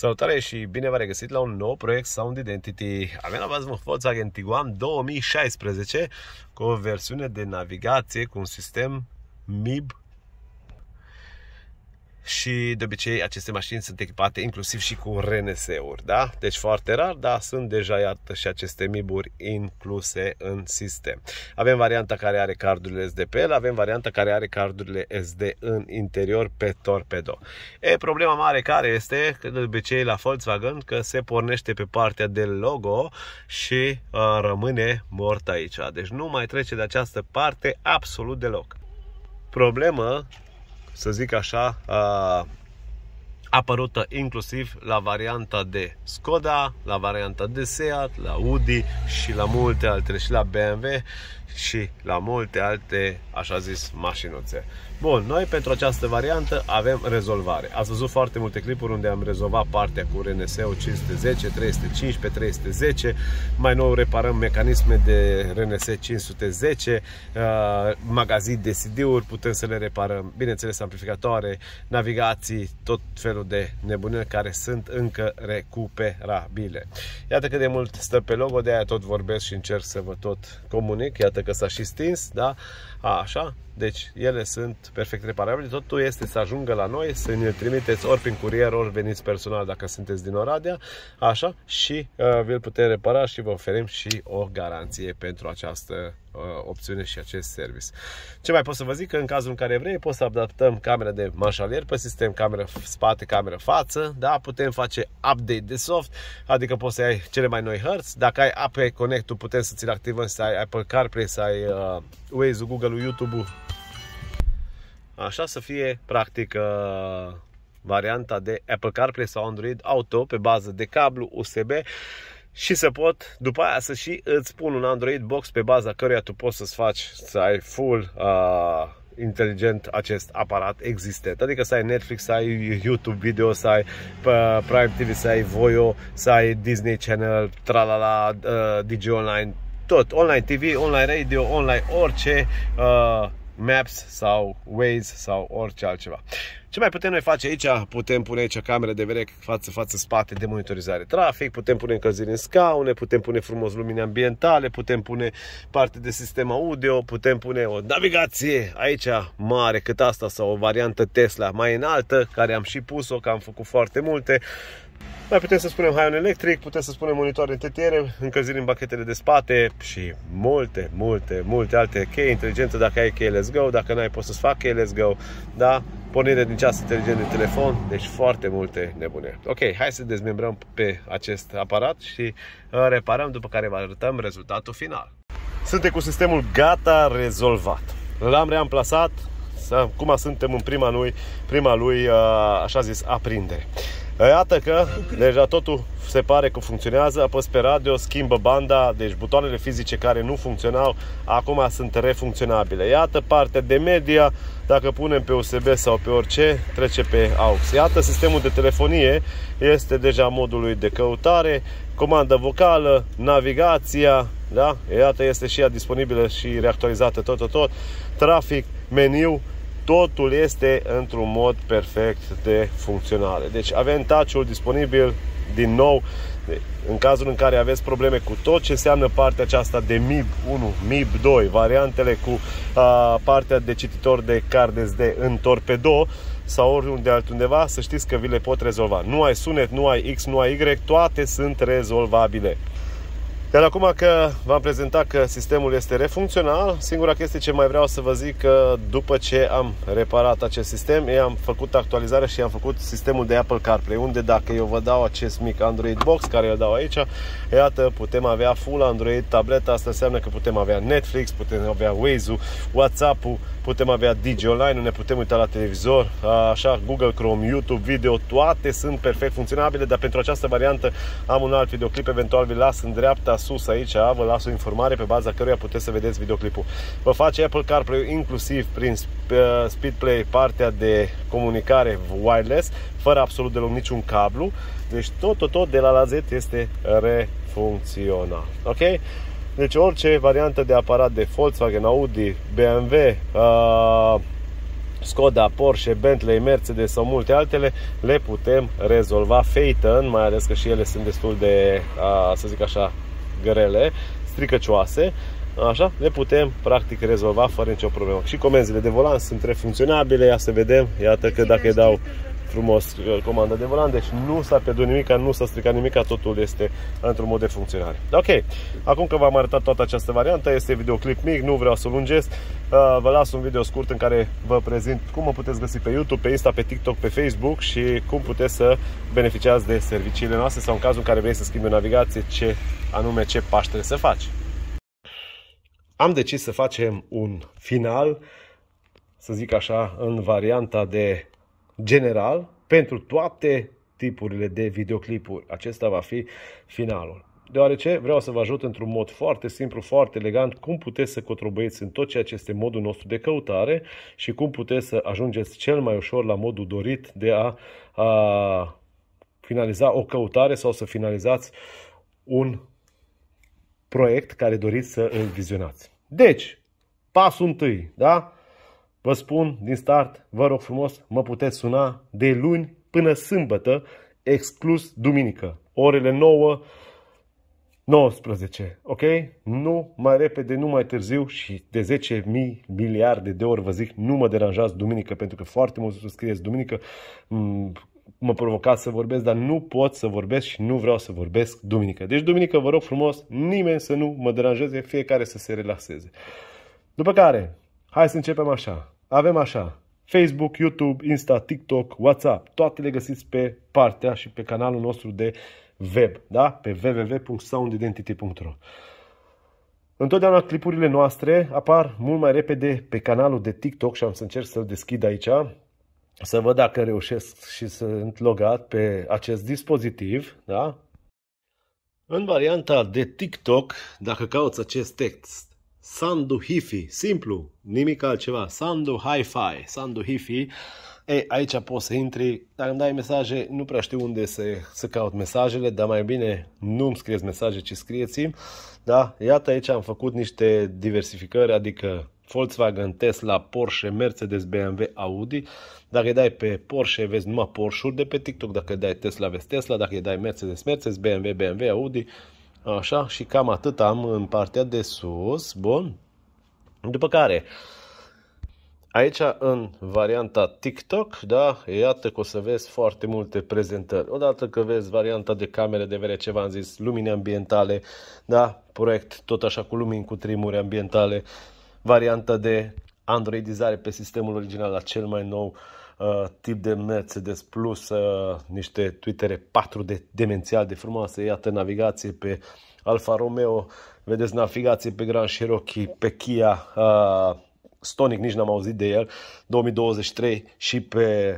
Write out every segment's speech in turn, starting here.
Salutare și bine v-am regăsit la un nou proiect Sound Identity. Avem la bază Volkswagen Tiguan 2016 cu o versiune de navigație cu un sistem MIB și de obicei aceste mașini sunt echipate inclusiv și cu RNS-uri, da? Deci foarte rar, dar sunt deja iată și aceste miburi incluse în sistem. Avem varianta care are cardurile SD pe el, avem varianta care are cardurile SD în interior pe torpedo. E, problema mare care este, că de obicei la Volkswagen, că se pornește pe partea de logo și uh, rămâne mort aici. Deci nu mai trece de această parte absolut deloc. Problemă să zic așa, apărută inclusiv la varianta de Skoda, la varianta de Seat, la Audi și la multe altele și la BMW și la multe alte, așa zis, mașinuțe. Bun, noi pentru această variantă avem rezolvare. Ați văzut foarte multe clipuri unde am rezolvat partea cu RNS-ul 510, 315, 310. Mai nou reparăm mecanisme de RNS 510, uh, magazin de CD-uri, putem să le reparăm, bineînțeles amplificatoare, navigații, tot felul de nebunări care sunt încă recuperabile. Iată cât de mult stă pe logo, de aia tot vorbesc și încerc să vă tot comunic. Iată iată că s-a și stins, da? A, așa, deci ele sunt perfect reparabile. Totul este să ajungă la noi, să ne trimiteți ori prin curier, ori veniți personal dacă sunteți din Oradea, așa, și uh, vi-l putem repara și vă oferim și o garanție pentru această Uh, opțiune și acest service. Ce mai pot să vă zic? Că în cazul în care vrei, poți să adaptăm camera de manșalier pe sistem, camera spate, camera față, da? Putem face update de soft, adică poți să ai cele mai noi hărți. Dacă ai Apple connect putem să ți-l activăm, să ai Apple CarPlay, să ai uh, Waze-ul, Google-ul, YouTube-ul. Așa să fie, practic, uh, varianta de Apple CarPlay sau Android Auto pe bază de cablu USB și să pot după aia să și îți pun un Android Box pe baza căruia tu poți să-ți faci, să ai full uh, inteligent acest aparat existent. Adică să ai Netflix, să ai YouTube video, să ai uh, Prime TV, să ai Voio, să ai Disney Channel, tralala, uh, Digi Online, tot, online TV, online radio, online orice uh, Maps sau Waze sau orice altceva. Ce mai putem noi face aici? Putem pune aici camere de vedere față-față spate de monitorizare trafic, putem pune încălzire în scaune, putem pune frumos lumini ambientale, putem pune parte de sistem audio, putem pune o navigație aici mare cât asta sau o variantă Tesla mai înaltă, care am și pus-o, că am făcut foarte multe. Mai putem să spunem haion electric, putem să spunem monitoare în tetiere, încălziri în bachetele de spate și multe, multe, multe alte chei inteligente. Dacă ai chei, let's go, dacă n-ai, poți să-ți faci chei, let's go, da? Pornire din ceas inteligent de telefon, deci foarte multe nebune. Ok, hai să dezmembrăm pe acest aparat și uh, reparăm, după care vă arătăm rezultatul final. Suntem cu sistemul gata rezolvat. L-am reamplasat, cum suntem în prima lui, prima lui uh, așa zis, aprindere. Iată că deja totul se pare că funcționează, apăs pe radio, schimbă banda, deci butoanele fizice care nu funcționau, acum sunt refuncționabile. Iată partea de media, dacă punem pe USB sau pe orice, trece pe AUX. Iată sistemul de telefonie, este deja modului de căutare, comandă vocală, navigația, da? Iată este și ea disponibilă și reactualizată tot, tot, tot, trafic, meniu, totul este într-un mod perfect de funcționare. Deci avem touch disponibil din nou în cazul în care aveți probleme cu tot ce înseamnă partea aceasta de MIB 1, MIB 2, variantele cu a, partea de cititor de card SD în torpedo sau oriunde altundeva, să știți că vi le pot rezolva. Nu ai sunet, nu ai X, nu ai Y, toate sunt rezolvabile. Iar acum că v-am prezentat că sistemul este refuncțional, singura chestie ce mai vreau să vă zic că după ce am reparat acest sistem, eu am făcut actualizare și am făcut sistemul de Apple CarPlay, unde dacă eu vă dau acest mic Android Box care îl dau aici, iată, putem avea full Android tableta, asta înseamnă că putem avea Netflix, putem avea Waze-ul, WhatsApp-ul, putem avea Digi online, ne putem uita la televizor, așa, Google Chrome, YouTube, video, toate sunt perfect funcționabile, dar pentru această variantă am un alt videoclip, eventual vi las în dreapta sus aici vă las o informare pe baza căruia puteți să vedeți videoclipul. Vă face Apple CarPlay inclusiv prin uh, SpeedPlay partea de comunicare wireless, fără absolut deloc niciun cablu. Deci tot, tot, tot de la la Z este refuncțional. Ok? Deci orice variantă de aparat de Volkswagen, Audi, BMW, uh, Skoda, Porsche, Bentley, Mercedes sau multe altele, le putem rezolva. Phaeton, mai ales că și ele sunt destul de, uh, să zic așa, grele, stricăcioase, Așa? Le putem, practic, rezolva fără nicio problemă. Și comenzile de volan sunt refuncționabile, ia să vedem, iată că dacă dau frumos uh, comanda de volan, deci nu s-a pierdut nimic, nu s-a stricat nimic, totul este într-un mod de funcționare. Da, ok, acum că v-am arătat toată această variantă, este videoclip mic, nu vreau să lungesc, uh, vă las un video scurt în care vă prezint cum mă puteți găsi pe YouTube, pe Insta, pe TikTok, pe Facebook și cum puteți să beneficiați de serviciile noastre sau în cazul în care vrei să schimbi o navigație, ce anume ce pași trebuie să faci. Am decis să facem un final, să zic așa, în varianta de general pentru toate tipurile de videoclipuri. Acesta va fi finalul. Deoarece vreau să vă ajut într-un mod foarte simplu, foarte elegant, cum puteți să cotrobăiți în tot ceea ce este modul nostru de căutare și cum puteți să ajungeți cel mai ușor la modul dorit de a, a finaliza o căutare sau să finalizați un proiect care doriți să îl vizionați. Deci, pasul întâi, da? Vă spun din start, vă rog frumos, mă puteți suna de luni până sâmbătă, exclus duminică, orele 9, 19, ok? Nu mai repede, nu mai târziu și de 10.000 miliarde de ori vă zic, nu mă deranjați duminică, pentru că foarte să scrieți duminică, mm, mă provocați să vorbesc, dar nu pot să vorbesc și nu vreau să vorbesc duminică. Deci duminică vă rog frumos, nimeni să nu mă deranjeze, fiecare să se relaxeze. După care, Hai să începem așa. Avem așa. Facebook, YouTube, Insta, TikTok, WhatsApp. Toate le găsiți pe partea și pe canalul nostru de web. Da? Pe www.soundidentity.ro Întotdeauna clipurile noastre apar mult mai repede pe canalul de TikTok și am să încerc să-l deschid aici să văd dacă reușesc și sunt logat pe acest dispozitiv, da? În varianta de TikTok, dacă cauți acest text Sandu Hifi, simplu, nimic altceva. Sandu Hi-Fi, Sandu Hifi. E, aici poți să intri, dacă îmi dai mesaje, nu prea știu unde să, să caut mesajele, dar mai bine nu îmi scrieți mesaje, ci scrieți-mi. Da? Iată aici am făcut niște diversificări, adică Volkswagen, Tesla, Porsche, Mercedes, BMW, Audi. Dacă îi dai pe Porsche, vezi numai Porsche-uri de pe TikTok, dacă îi dai Tesla, vezi Tesla, dacă îi dai Mercedes, Mercedes, BMW, BMW, Audi, Așa, și cam atât am în partea de sus. Bun. După care, aici în varianta TikTok, da, iată că o să vezi foarte multe prezentări. Odată că vezi varianta de camere de vere, ce v-am zis, lumini ambientale, da, proiect tot așa cu lumini cu trimuri ambientale, varianta de Androidizare pe sistemul original la cel mai nou uh, Uh, tip de Mercedes Plus, uh, niște Twitter 4 de demențial de frumoase, iată navigație pe Alfa Romeo, vedeți navigație pe Grand Cherokee, pe Kia, uh, Stonic nici n-am auzit de el, 2023 și pe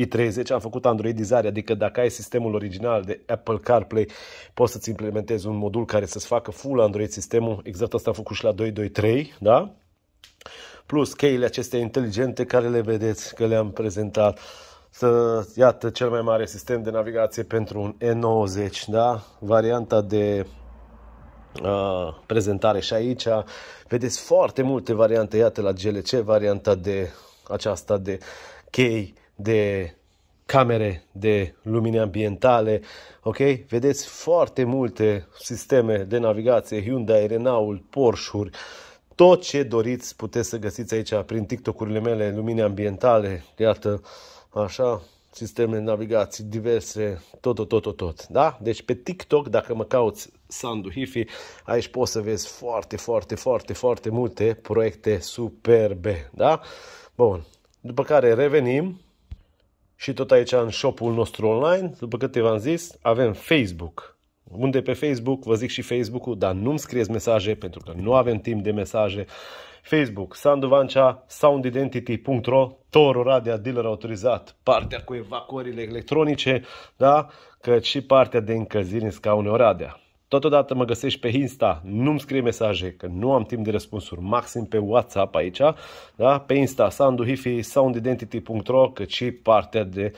i30 am făcut Androidizare, adică dacă ai sistemul original de Apple CarPlay, poți să-ți implementezi un modul care să-ți facă full Android sistemul, exact asta am făcut și la 223, da? plus cheile acestea inteligente care le vedeți că le-am prezentat. Să, iată, cel mai mare sistem de navigație pentru un E90, da? Varianta de Uh, prezentare și aici vedeți foarte multe variante, iată la GLC varianta de aceasta de chei, de camere de lumini ambientale, ok? Vedeți foarte multe sisteme de navigație, Hyundai, Renault, Porsche-uri, tot ce doriți puteți să găsiți aici prin TikTok-urile mele, lumini ambientale, iată, așa, sisteme de navigații diverse, tot, tot, tot, tot, tot, da? Deci pe TikTok, dacă mă cauți Sandu Hifi, aici poți să vezi foarte, foarte, foarte, foarte multe proiecte superbe, da? Bun, după care revenim și tot aici în shop-ul nostru online, după câte v-am zis, avem Facebook, unde pe Facebook, vă zic și Facebook-ul, dar nu-mi scrieți mesaje pentru că nu avem timp de mesaje. Facebook, Sandu soundidentity.ro, Toru Radia, dealer autorizat, partea cu evacuările electronice, da? cât și partea de încălzire în scaune Oradea. Totodată mă găsești pe Insta, nu-mi scrie mesaje, că nu am timp de răspunsuri, maxim pe WhatsApp aici, da? pe Insta, Sandu soundidentity.ro, cât și partea de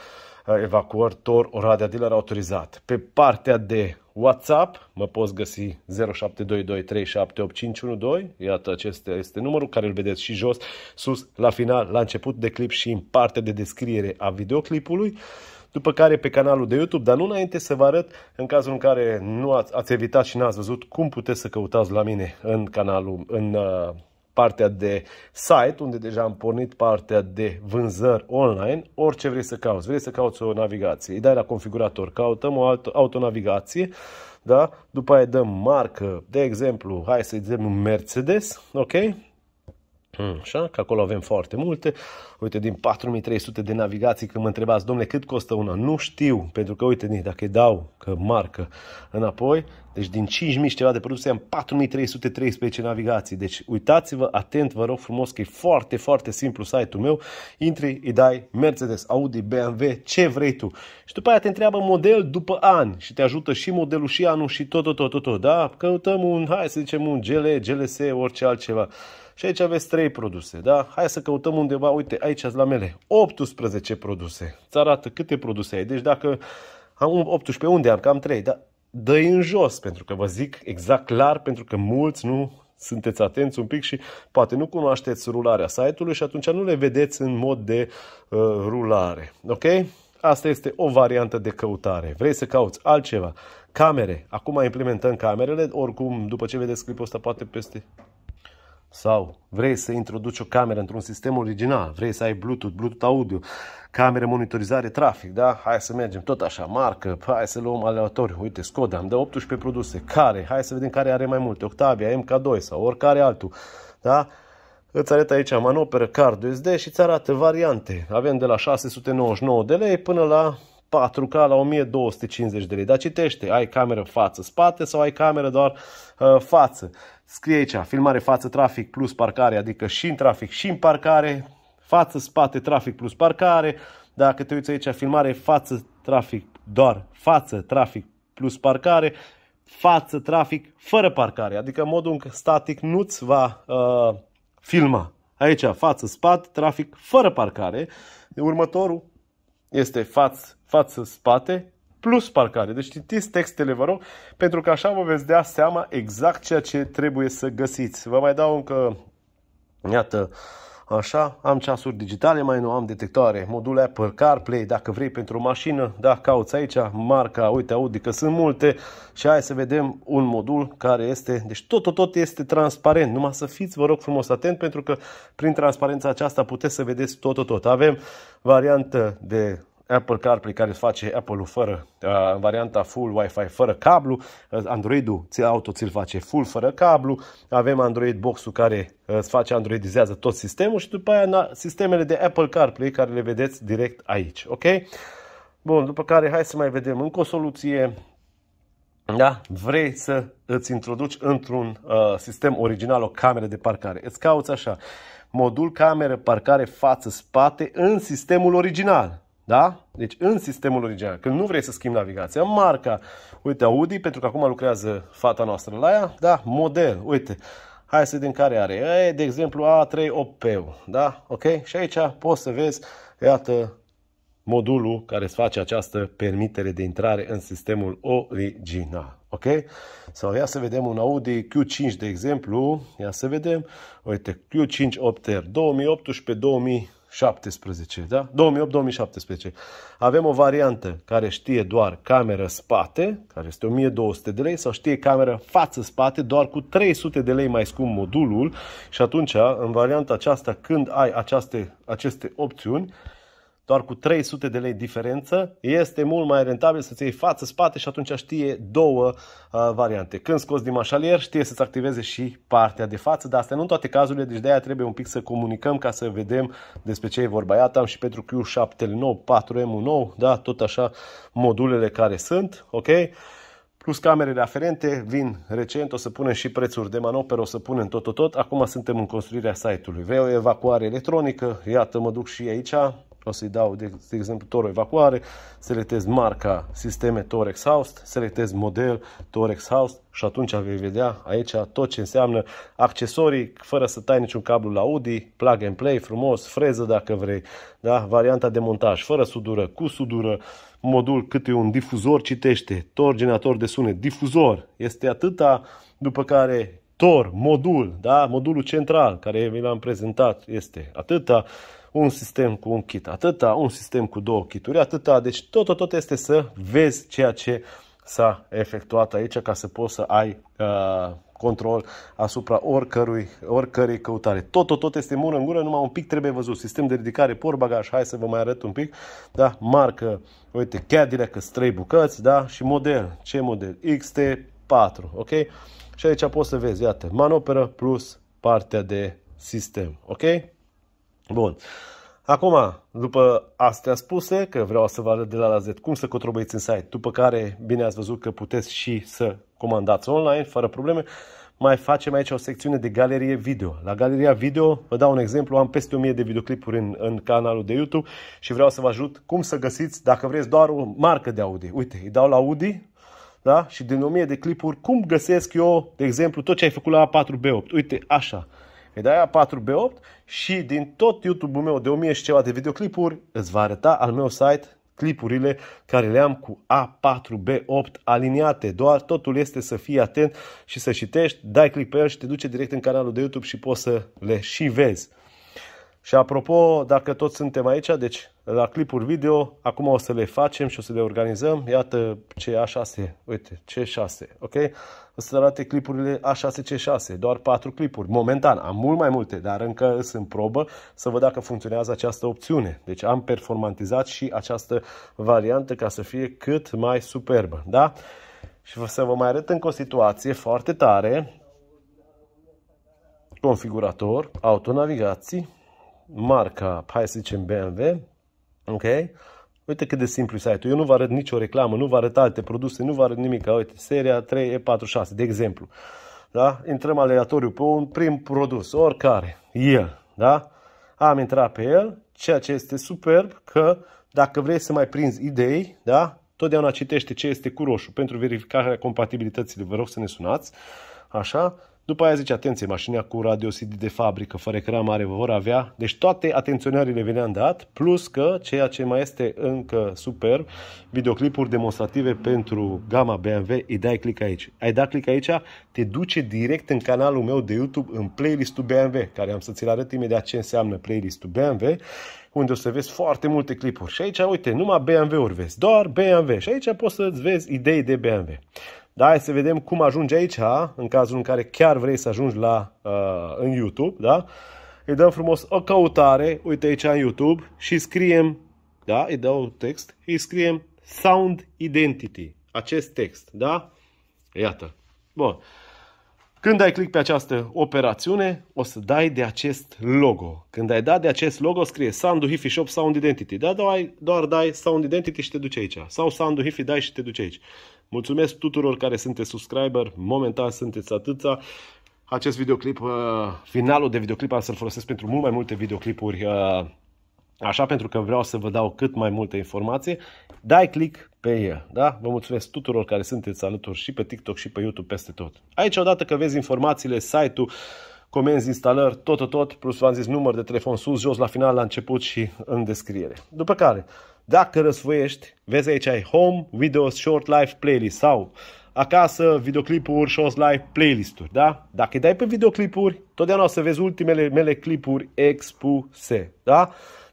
uh, evacuări Tor Oradea, dealer autorizat. Pe partea de WhatsApp, mă poți găsi 0722378512, iată acesta este numărul care îl vedeți și jos, sus, la final, la început de clip și în partea de descriere a videoclipului după care pe canalul de YouTube, dar nu înainte să vă arăt în cazul în care nu ați, ați evitat și n-ați văzut cum puteți să căutați la mine în canalul, în uh, partea de site, unde deja am pornit partea de vânzări online, orice vrei să cauți. Vrei să cauți o navigație, îi dai la configurator, cautăm o auto autonavigație, da? după aia dăm marcă, de exemplu, hai să-i un Mercedes, ok? Mm, așa, că acolo avem foarte multe. Uite, din 4300 de navigații, când mă întrebați, domnule, cât costă una? Nu știu, pentru că, uite, dacă îi dau că marcă înapoi, deci din 5000 ceva de produse am 4313 navigații. Deci uitați-vă atent, vă rog frumos, că e foarte, foarte simplu site-ul meu. Intri, îi dai Mercedes, Audi, BMW, ce vrei tu. Și după aia te întreabă model după an și te ajută și modelul și anul și tot, tot, tot, tot, tot da? Căutăm un, hai să zicem, un GL, GLS, orice altceva. Și aici aveți 3 produse, da? Hai să căutăm undeva, uite, aici la mele, 18 produse. Îți arată câte produse ai. Deci dacă am 18, unde am? Cam 3, da? dă în jos, pentru că vă zic exact clar, pentru că mulți nu sunteți atenți un pic și poate nu cunoașteți rularea site-ului și atunci nu le vedeți în mod de uh, rulare. Ok? Asta este o variantă de căutare. Vrei să cauți altceva? Camere. Acum implementăm camerele, oricum, după ce vedeți clipul ăsta, poate peste sau vrei să introduci o cameră într-un sistem original, vrei să ai Bluetooth, Bluetooth audio, camere monitorizare trafic, da? Hai să mergem tot așa, marcă, hai să luăm aleatoriu. Uite, Skoda, am de 18 produse, care? Hai să vedem care are mai multe, Octavia, MK2 sau oricare altul, da? Îți arăt aici manoperă, card USD și îți arată variante. Avem de la 699 de lei până la 4K la 1250 de lei. Dar citește, ai cameră față-spate sau ai cameră doar uh, față. Scrie aici, filmare față-trafic plus parcare, adică și în trafic și în parcare, față-spate trafic plus parcare. Dacă te uiți aici, filmare față-trafic doar față-trafic plus parcare, față trafic fără parcare, adică modul în care static nu-ți va uh, filma. Aici, față, spate trafic fără parcare. Următorul, este față, față, spate, plus parcare. Deci citiți textele, vă rog, pentru că așa vă veți da seama exact ceea ce trebuie să găsiți. Vă mai dau încă, iată, uh, Așa, am ceasuri digitale, mai nu am detectoare, module Apple CarPlay, dacă vrei pentru o mașină, da, cauți aici marca, uite Audi că sunt multe și hai să vedem un modul care este, deci tot, tot, tot este transparent, numai să fiți, vă rog frumos, atent pentru că prin transparența aceasta puteți să vedeți tot, tot, tot. Avem variantă de Apple CarPlay care îți face Apple-ul fără, uh, varianta full Wi-Fi fără cablu, uh, Android-ul auto ți-l face full fără cablu, avem Android Box-ul care uh, îți face androidizează tot sistemul și după aia na, sistemele de Apple CarPlay care le vedeți direct aici, ok? Bun, după care hai să mai vedem încă o soluție. Da? Vrei să îți introduci într-un uh, sistem original o cameră de parcare. Îți cauți așa, modul cameră, parcare, față, spate în sistemul original. Da? Deci în sistemul original, când nu vrei să schimbi navigația, marca, uite Audi, pentru că acum lucrează fata noastră la ea, da? Model, uite, hai să vedem care are. E, de exemplu, a 3 p da? Ok? Și aici poți să vezi, iată, modulul care îți face această permitere de intrare în sistemul original. Ok? Sau ia să vedem un Audi Q5, de exemplu. Ia să vedem. Uite, Q5 Opter 2018-2019. 17, da? 2008-2017. Avem o variantă care știe doar cameră spate, care este 1200 de lei, sau știe cameră față-spate, doar cu 300 de lei mai scump modulul și atunci, în varianta aceasta, când ai aceste, aceste opțiuni, doar cu 300 de lei diferență, este mult mai rentabil să-ți iei față, spate și atunci știe două uh, variante. Când scoți din mașalier, știe să-ți activeze și partea de față, dar asta nu în toate cazurile, deci de-aia trebuie un pic să comunicăm ca să vedem despre ce e vorba. Iată, am și pentru Q7 nou, 4M nou, da, tot așa modulele care sunt, ok? plus camerele aferente, vin recent, o să punem și prețuri de manoperă, o să punem tot, tot, tot. Acum suntem în construirea site-ului. Vreau evacuare electronică, iată, mă duc și aici, o să-i dau, de, de exemplu, Toro evacuare, selectez marca sisteme Torex House, selectez model Torex House și atunci vei vedea aici tot ce înseamnă accesorii, fără să tai niciun cablu la Audi, plug and play, frumos, freză dacă vrei, da? varianta de montaj, fără sudură, cu sudură, modul cât e un difuzor, citește, tor, generator de sunet, difuzor, este atâta, după care tor, modul, da? modulul central, care vi l-am prezentat, este atâta, un sistem cu un kit atâta, un sistem cu două kituri atâta, deci tot, tot tot este să vezi ceea ce s-a efectuat aici ca să poți să ai uh, control asupra oricărui, oricărei căutare. Tot, tot tot este mură în gură, numai un pic trebuie văzut. Sistem de ridicare, porbagaj, hai să vă mai arăt un pic, da? marcă, uite, Cadillac, trei bucăți, da? și model, ce model? XT4, ok? Și aici poți să vezi, iată, manoperă plus partea de sistem, ok? Bun. Acum, după astea spuse, că vreau să vă arăt de la la Z cum să cotrobăiți în site, după care, bine ați văzut că puteți și să comandați online, fără probleme, mai facem aici o secțiune de galerie video. La galeria video, vă dau un exemplu, am peste 1000 de videoclipuri în, în canalul de YouTube și vreau să vă ajut cum să găsiți, dacă vreți, doar o marcă de Audi. Uite, îi dau la Audi, da? Și din 1000 de clipuri, cum găsesc eu, de exemplu, tot ce ai făcut la A4B8? Uite, așa. Îi dai aia 4B8 și din tot YouTube-ul meu de 1000 și ceva de videoclipuri îți va arăta al meu site clipurile care le am cu A4B8 aliniate. Doar totul este să fii atent și să citești, dai click pe el și te duce direct în canalul de YouTube și poți să le și vezi. Și apropo, dacă toți suntem aici, deci la clipuri video, acum o să le facem și o să le organizăm. Iată ce A6, uite, C6, ok? O să arate clipurile A6, C6, doar 4 clipuri, momentan. Am mult mai multe, dar încă sunt probă să văd dacă funcționează această opțiune. Deci am performantizat și această variantă ca să fie cât mai superbă, da? Și să vă mai arăt încă o situație foarte tare. Configurator, autonavigații, marca, hai să zicem BMW, ok? Uite cât de simplu e site-ul. Eu nu vă arăt nicio reclamă, nu vă arăt alte produse, nu vă arăt nimic. Uite, seria 3E46, de exemplu. Da? Intrăm aleatoriu pe un prim produs, oricare, el. Da? Am intrat pe el, ceea ce este superb că dacă vrei să mai prinzi idei, da? totdeauna citește ce este cu roșu pentru verificarea compatibilității. Vă rog să ne sunați. Așa, după aia zice, atenție, mașina cu CD de fabrică, fără cramare, vor avea. Deci toate atenționările veneam dat, plus că ceea ce mai este încă superb, videoclipuri demonstrative pentru gama BMW, îi dai click aici. Ai dat click aici, te duce direct în canalul meu de YouTube, în playlistul BMW, care am să ți-l arăt imediat ce înseamnă playlistul BMW, unde o să vezi foarte multe clipuri. Și aici, uite, numai BMW-uri vezi, doar BMW. Și aici poți să-ți vezi idei de BMW. Da, hai să vedem cum ajungi aici, Ha, în cazul în care chiar vrei să ajungi la, uh, în YouTube, da? Îi dăm frumos o căutare, uite aici în YouTube și scriem, da, îi dau text, îi scriem Sound Identity, acest text, da? Iată. Bun. Când ai click pe această operațiune, o să dai de acest logo. Când ai dat de acest logo, scrie Sandu Hifi Shop Sound Identity. Da, doar, doar dai Sound Identity și te duce aici. Sau Sandu Hifi dai și te duce aici. Mulțumesc tuturor care sunteți subscriber. Momentan sunteți atâția. Acest videoclip, uh, finalul de videoclip, am să-l folosesc pentru mult mai multe videoclipuri uh, Așa, pentru că vreau să vă dau cât mai multe informații, dai click pe el. Da? Vă mulțumesc tuturor care sunteți alături și pe TikTok și pe YouTube, peste tot. Aici, odată că vezi informațiile, site-ul, comenzi, instalări, tot, tot, tot, plus v-am zis număr de telefon sus, jos, la final, la început și în descriere. După care, dacă răsfoiești, vezi aici ai Home, Videos, Short Life Playlist sau acasă, videoclipuri, shows live, playlisturi, da? Dacă îi dai pe videoclipuri, totdeauna o să vezi ultimele mele clipuri expuse, da?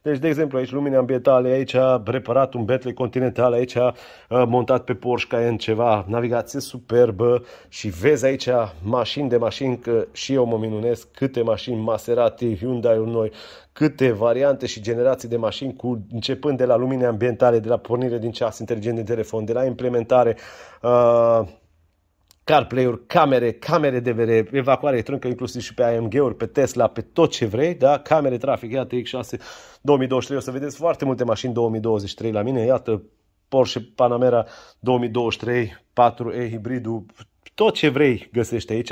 Deci, de exemplu, aici lumini ambientale, aici a reparat un Bentley Continental, aici a uh, montat pe Porsche Cayenne ceva, navigație superbă și vezi aici mașini de mașini, că și eu mă minunesc câte mașini Maserati, Hyundai-uri noi, câte variante și generații de mașini, cu, începând de la lumini ambientale, de la pornire din ceas inteligent de telefon, de la implementare, uh, CarPlay-uri, camere, camere de vere, evacuare trâncă inclusiv și pe AMG-uri, pe Tesla, pe tot ce vrei, da? Camere, trafic, iată X6 2023, o să vedeți foarte multe mașini 2023 la mine, iată Porsche Panamera 2023, 4E hibridul, tot ce vrei găsești aici,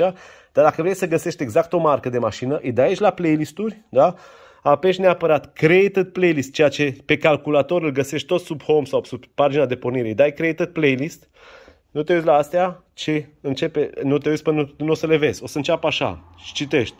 dar dacă vrei să găsești exact o marcă de mașină, îi dai aici la playlisturi, da? apeși neapărat Created Playlist, ceea ce pe calculator îl găsești tot sub Home sau sub pagina de pornire. Îi dai Created Playlist, nu te uiți la astea, ci începe, nu te uiți până nu, nu o să le vezi. O să înceapă așa și citești.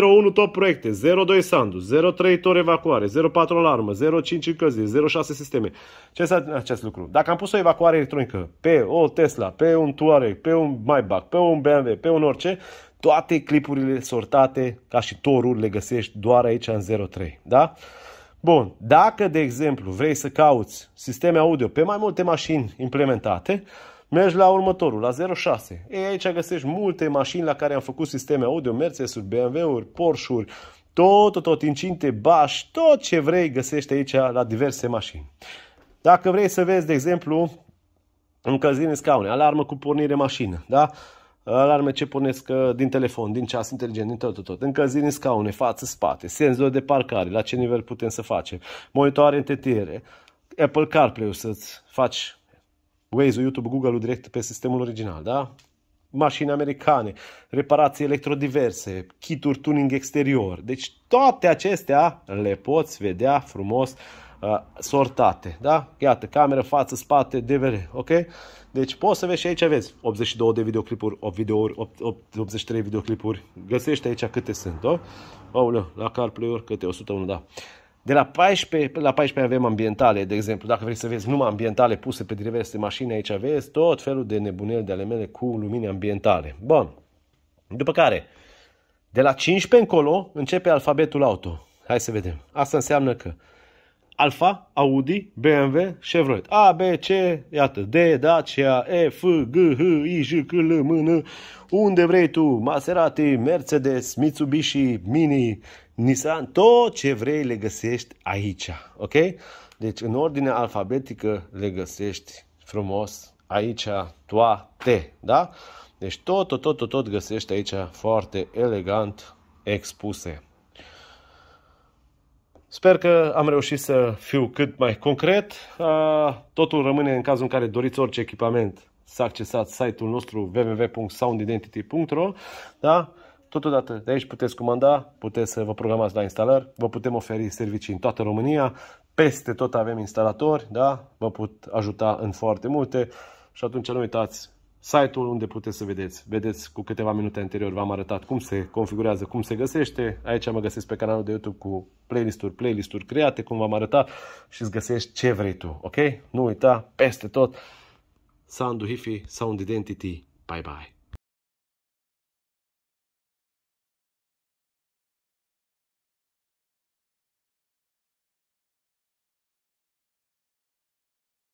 01 top proiecte, 02 sandu, 03 tor evacuare, 04 alarmă, 05 încălzire, 06 sisteme. Ce înseamnă acest lucru? Dacă am pus o evacuare electronică pe o Tesla, pe un Touareg, pe un Maybach, pe un BMW, pe un orice, toate clipurile sortate ca și torul le găsești doar aici în 03. Da? Bun, dacă, de exemplu, vrei să cauți sisteme audio pe mai multe mașini implementate, Mergi la următorul, la 06. Ei, aici găsești multe mașini la care am făcut sisteme audio, Mercedes-uri, BMW-uri, Porsche-uri, tot, tot, tot, incinte, bași, tot ce vrei găsești aici la diverse mașini. Dacă vrei să vezi, de exemplu, încălzire în scaune, alarmă cu pornire mașină, da? alarme ce pornesc uh, din telefon, din ceas inteligent, din tot, tot, tot. Încălzire în scaune, față, spate, senzor de parcare, la ce nivel putem să facem, monitoare în tetiere, Apple CarPlay-ul să-ți faci Waze-ul, YouTube, Google-ul direct pe sistemul original, da? Mașini americane, reparații electrodiverse, kituri tuning exterior. Deci toate acestea le poți vedea frumos uh, sortate, da? Iată, cameră, față, spate, DVR, ok? Deci poți să vezi și aici vezi. 82 de videoclipuri, 8 videouri, 8, 8, 83 videoclipuri. Găsești aici câte sunt, da? Oh? la CarPlay-uri câte 101, da. De la 14 la 14 avem ambientale, de exemplu. Dacă vrei să vezi numai ambientale puse pe diverse mașini, aici vezi tot felul de nebuneli de ale mele cu lumini ambientale. Bun. După care, de la 15 încolo, începe alfabetul auto. Hai să vedem. Asta înseamnă că Alfa, Audi, BMW, Chevrolet. A, B, C, iată, D, Dacia, E, F, G, H, I, J, K, L, M, N, unde vrei tu, Maserati, Mercedes, Mitsubishi, Mini, Nissan, tot ce vrei le găsești aici, ok? Deci în ordine alfabetică le găsești frumos aici toate, da? Deci tot, tot, tot, tot, tot găsești aici foarte elegant expuse. Sper că am reușit să fiu cât mai concret. Totul rămâne în cazul în care doriți orice echipament să accesați site-ul nostru www.soundidentity.ro da? Totodată de aici puteți comanda, puteți să vă programați la instalări, vă putem oferi servicii în toată România, peste tot avem instalatori, da? vă pot ajuta în foarte multe și atunci nu uitați, site-ul unde puteți să vedeți. Vedeți cu câteva minute anterior v-am arătat cum se configurează, cum se găsește. Aici mă găsesc pe canalul de YouTube cu playlisturi, playlisturi create, cum v-am arătat și îți găsești ce vrei tu, ok? Nu uita, peste tot, Sound Hifi, Sound Identity, bye bye!